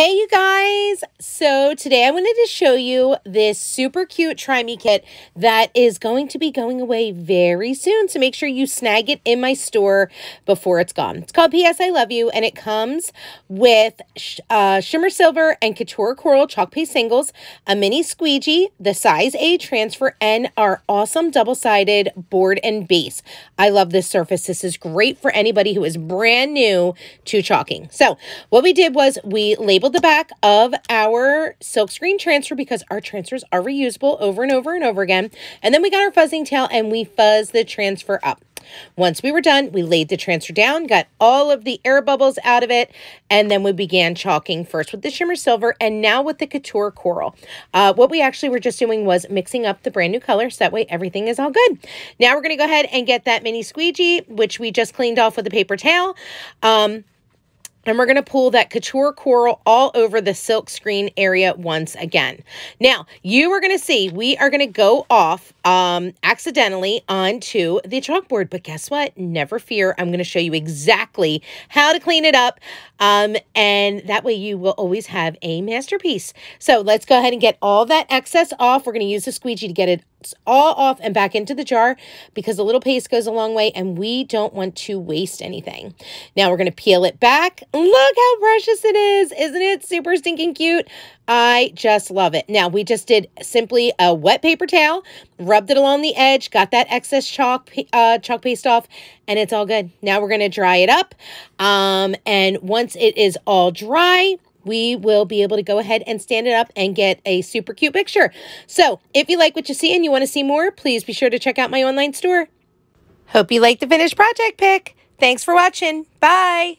Hey you guys! So today I wanted to show you this super cute Try Me kit that is going to be going away very soon. So make sure you snag it in my store before it's gone. It's called P.S. I Love You and it comes with sh uh, Shimmer Silver and Couture Coral Chalk Paste Singles, a mini squeegee, the size A transfer, and our awesome double-sided board and base. I love this surface. This is great for anybody who is brand new to chalking. So what we did was we labeled the back of our silkscreen transfer because our transfers are reusable over and over and over again. And then we got our fuzzing tail and we fuzz the transfer up. Once we were done, we laid the transfer down, got all of the air bubbles out of it, and then we began chalking first with the shimmer silver and now with the couture coral. Uh, what we actually were just doing was mixing up the brand new colors. So that way everything is all good. Now we're going to go ahead and get that mini squeegee, which we just cleaned off with a paper towel. Um, and we're going to pull that couture coral all over the silk screen area once again. Now, you are going to see we are going to go off um, accidentally onto the chalkboard, but guess what? Never fear. I'm going to show you exactly how to clean it up, um, and that way you will always have a masterpiece. So let's go ahead and get all that excess off. We're going to use the squeegee to get it all off and back into the jar because a little paste goes a long way and we don't want to waste anything. Now we're going to peel it back Look how precious it is. Isn't it super stinking cute? I just love it. Now, we just did simply a wet paper towel, rubbed it along the edge, got that excess chalk, uh, chalk paste off, and it's all good. Now we're going to dry it up. Um, and once it is all dry, we will be able to go ahead and stand it up and get a super cute picture. So if you like what you see and you want to see more, please be sure to check out my online store. Hope you like the finished project pic. Thanks for watching. Bye.